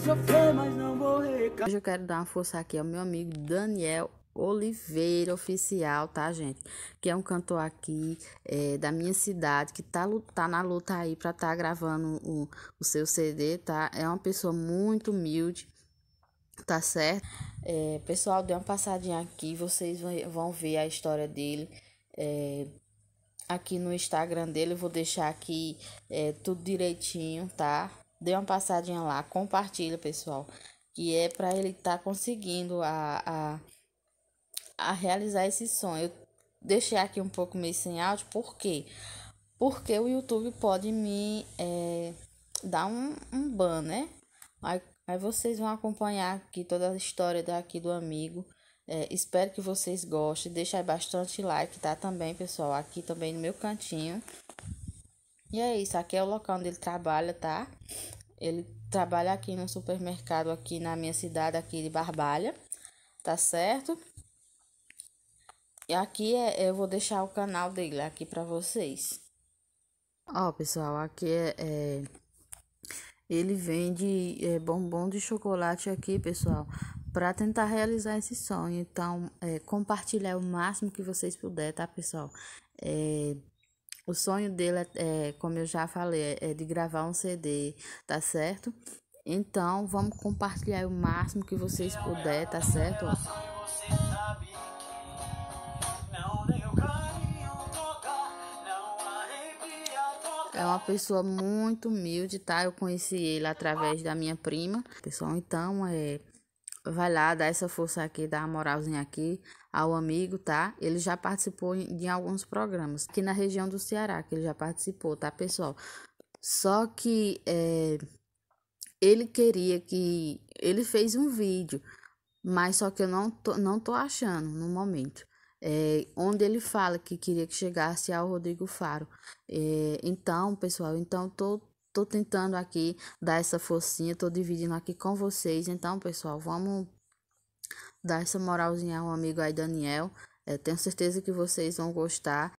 sofrer, mas não Hoje eu quero dar uma força aqui ao meu amigo Daniel Oliveira Oficial, tá, gente? Que é um cantor aqui é, da minha cidade, que tá, tá na luta aí pra tá gravando o, o seu CD, tá? É uma pessoa muito humilde, tá certo? É, pessoal, dê uma passadinha aqui, vocês vão ver a história dele. É, aqui no Instagram dele, eu vou deixar aqui é, tudo direitinho, tá? Dê uma passadinha lá, compartilha, pessoal, que é para ele estar tá conseguindo a, a, a realizar esse sonho. Eu deixei aqui um pouco meio sem áudio, por quê? Porque o YouTube pode me é, dar um, um ban, né? Aí, aí vocês vão acompanhar aqui toda a história daqui do amigo. É, espero que vocês gostem. Deixa aí bastante like, tá? Também, pessoal, aqui também no meu cantinho. E é isso, aqui é o local onde ele trabalha, tá? Ele trabalha aqui no supermercado aqui na minha cidade aqui de Barbalha, tá certo? E aqui é, eu vou deixar o canal dele aqui para vocês. Ó, oh, pessoal, aqui é, é ele vende é, bombom de chocolate aqui, pessoal, para tentar realizar esse sonho. Então, é, compartilhar o máximo que vocês puderem, tá, pessoal? É, o sonho dele é, é, como eu já falei, é, é de gravar um CD, tá certo? Então, vamos compartilhar o máximo que vocês puderem, tá certo? É uma pessoa muito humilde, tá? Eu conheci ele através da minha prima. Pessoal, então, é vai lá, dá essa força aqui, dá uma moralzinha aqui ao amigo, tá? Ele já participou de alguns programas aqui na região do Ceará, que ele já participou, tá, pessoal? Só que é, ele queria que. Ele fez um vídeo, mas só que eu não tô, não tô achando no momento. É, onde ele fala que queria que chegasse ao Rodrigo Faro. É, então, pessoal, então tô tô tentando aqui dar essa forcinha, tô dividindo aqui com vocês. Então, pessoal, vamos dar essa moralzinha ao amigo aí, Daniel. É, tenho certeza que vocês vão gostar.